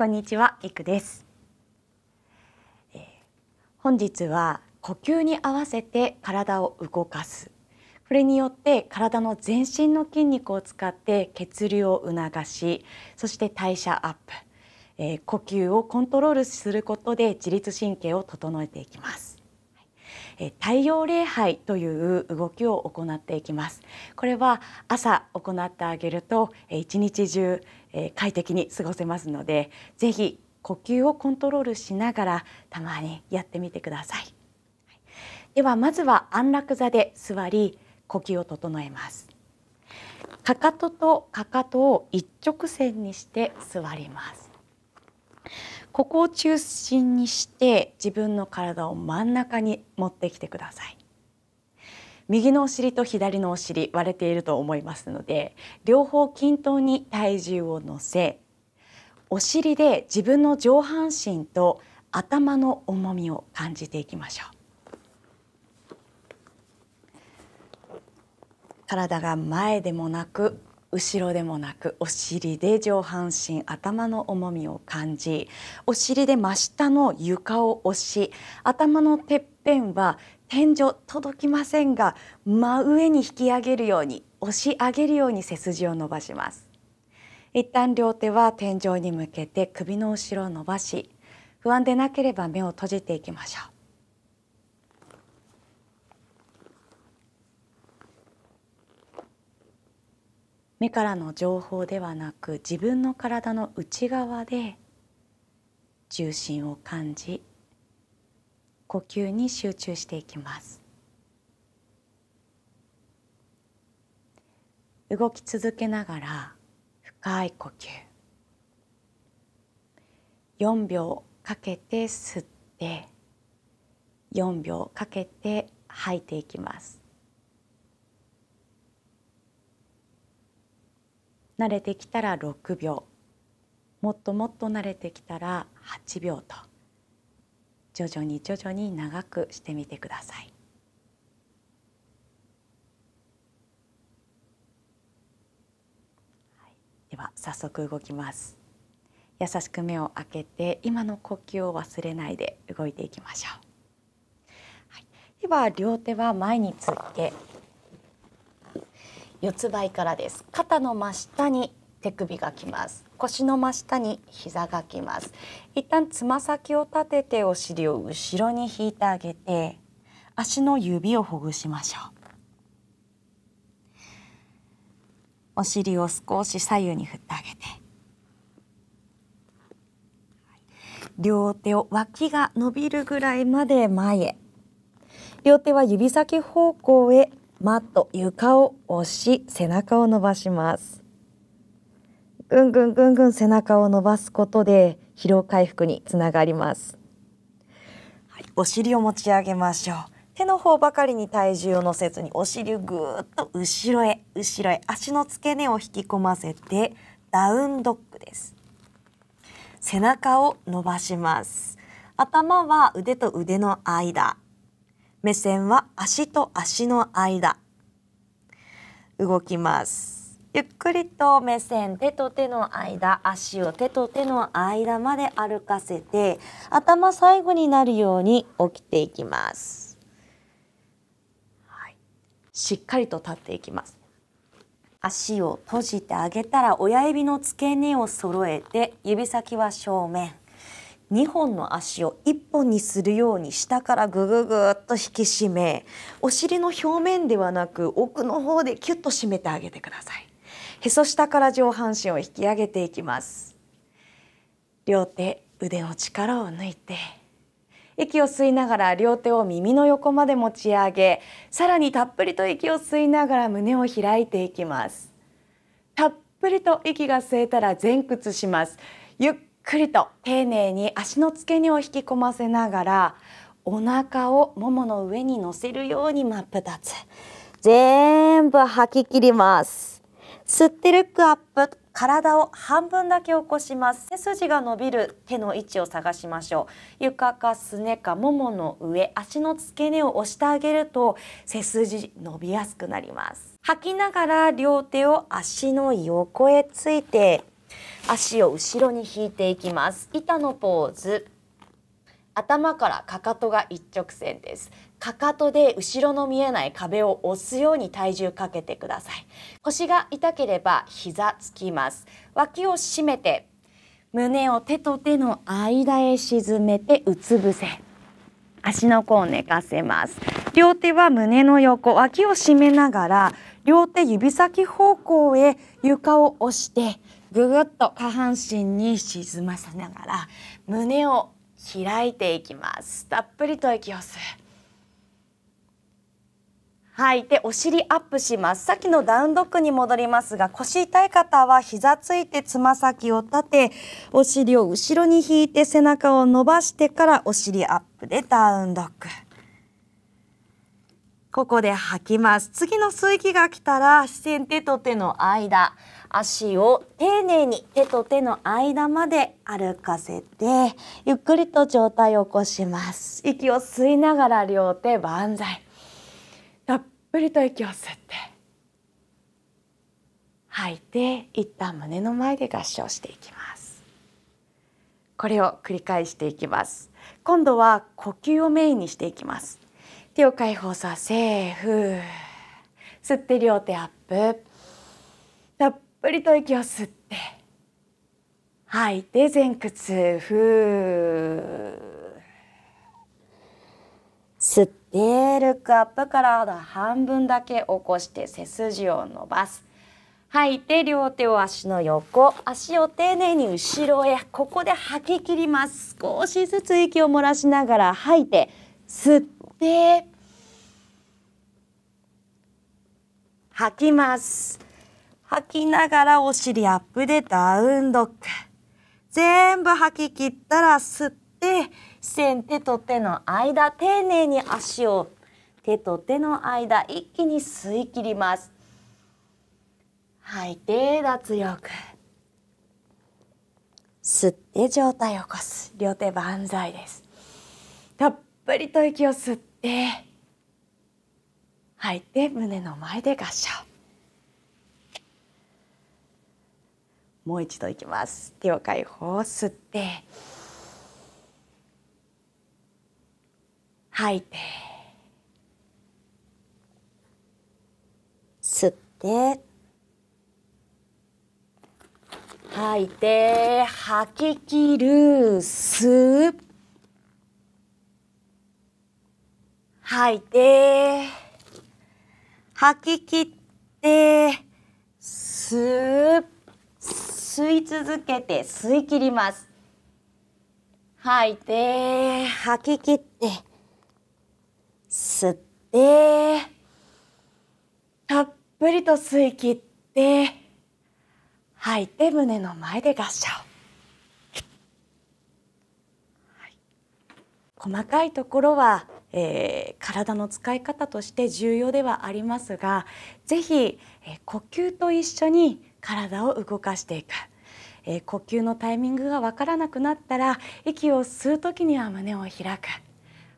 こんにちは、いくです、えー、本日は呼吸に合わせて体を動かすこれによって体の全身の筋肉を使って血流を促しそして代謝アップ、えー、呼吸をコントロールすることで自律神経を整えていきます、え太陽礼拝という動きを行っていきますこれは朝行ってあげると、えー、一日中え快適に過ごせますのでぜひ呼吸をコントロールしながらたまにやってみてくださいではまずは安楽座で座り呼吸を整えますかかととかかとを一直線にして座りますここを中心にして自分の体を真ん中に持ってきてください右のお尻と左のお尻割れていると思いますので両方均等に体重を乗せお尻で自分の上半身と頭の重みを感じていきましょう体が前でもなく後ろでもなくお尻で上半身頭の重みを感じお尻で真下の床を押し頭のてっぺんは天井届きませんが真上に引き上げるように押し上げるように背筋を伸ばします一旦両手は天井に向けて首の後ろを伸ばし不安でなければ目を閉じていきましょう目からの情報ではなく自分の体の内側で重心を感じ呼吸に集中していきます動き続けながら深い呼吸4秒かけて吸って4秒かけて吐いていきます慣れてきたら6秒もっともっと慣れてきたら8秒と徐々に徐々に長くしてみてください。では早速動きます優しく目を開けて今の呼吸を忘れないで動いていきましょう、はい、では両手は前について四つ倍からです肩の真下に手首がきます腰の真下に膝がきます一旦つま先を立ててお尻を後ろに引いてあげて足の指をほぐしましょうお尻を少し左右に振ってあげて両手を脇が伸びるぐらいまで前へ両手は指先方向へマット床を押し背中を伸ばしますぐんぐんぐんぐん背中を伸ばすことで疲労回復につながります、はい、お尻を持ち上げましょう手の方ばかりに体重を乗せずにお尻をぐーっと後ろへ後ろへ足の付け根を引き込ませてダウンドッグです背中を伸ばします頭は腕と腕の間目線は足と足の間動きますゆっくりと目線手と手の間足を手と手の間まで歩かせて頭最後になるように起きていきます、はい、しっかりと立っていきます足を閉じてあげたら親指の付け根を揃えて指先は正面2本の足を1本にするように下からぐぐぐっと引き締めお尻の表面ではなく奥の方でキュッと締めてあげてください。へそ下から上半身を引き上げていきます両手腕の力を抜いて息を吸いながら両手を耳の横まで持ち上げさらにたっぷりと息を吸いながら胸を開いていきますたっぷりと息が吸えたら前屈しますゆっくりと丁寧に足の付け根を引き込ませながらお腹をももの上に乗せるように真っ二つ全部吐き切ります吸ってルックアップ体を半分だけ起こします背筋が伸びる手の位置を探しましょう床かすねかももの上足の付け根を押してあげると背筋伸びやすくなります吐きながら両手を足の横へついて足を後ろに引いていきます板のポーズ頭からかかとが一直線ですかかとで後ろの見えない壁を押すように体重かけてください腰が痛ければ膝つきます脇を締めて胸を手と手の間へ沈めてうつ伏せ足の甲を寝かせます両手は胸の横脇を締めながら両手指先方向へ床を押してぐぐっと下半身に沈ませながら胸を開いていきますたっぷりと息を吸うはい。で、お尻アップします。さっきのダウンドッグに戻りますが、腰痛い方は膝ついてつま先を立て、お尻を後ろに引いて背中を伸ばしてからお尻アップでダウンドッグ。ここで吐きます。次の吸う息が来たら、視線手と手の間。足を丁寧に手と手の間まで歩かせて、ゆっくりと上体を起こします。息を吸いながら両手万歳。たっぷりと息を吸って、吐いて、一旦胸の前で合掌していきます。これを繰り返していきます。今度は呼吸をメインにしていきます。手を解放させ、ふー。吸って両手アップ。ぷりと息を吸って吐いて前屈ふー吸ってルックアップから半分だけ起こして背筋を伸ばす吐いて両手を足の横足を丁寧に後ろへここで吐き切ります少しずつ息を漏らしながら吐いて吸って吐きます吐きながらお尻アップでダウンドッグ。全部吐き切ったら吸って、視線手と手の間、丁寧に足を手と手の間、一気に吸い切ります。吐いて、脱力。吸って上体を起こす。両手万歳です。たっぷりと息を吸って、吐いて胸の前で合掌。もう一度いきます手を解放吸って吐いて吸って吐いて吐き切る吸う吐いて吐き切って吸う吸い続けて吸い切ります吐いて吐き切って吸ってたっぷりと吸い切って吐いて胸の前で合掌、細かいところはえー、体の使い方として重要ではありますが是非、えー、呼吸と一緒に体を動かしていく、えー、呼吸のタイミングが分からなくなったら息を吸う時には胸を開く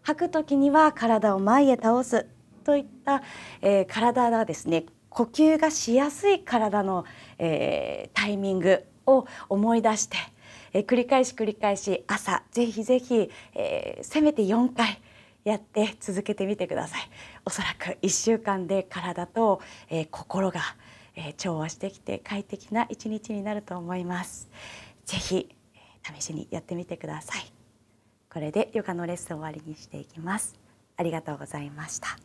吐く時には体を前へ倒すといった、え体がですね呼吸がしやすい体の、えタイミングを思い出して、え繰り返し繰り返し朝ぜひぜひ、えせめて4回やって続けてみてくださいおそらく1週間で体と、えー、心が、えー、調和してきて快適な1日になると思いますぜひ、えー、試しにやってみてくださいこれでヨガのレッスン終わりにしていきますありがとうございました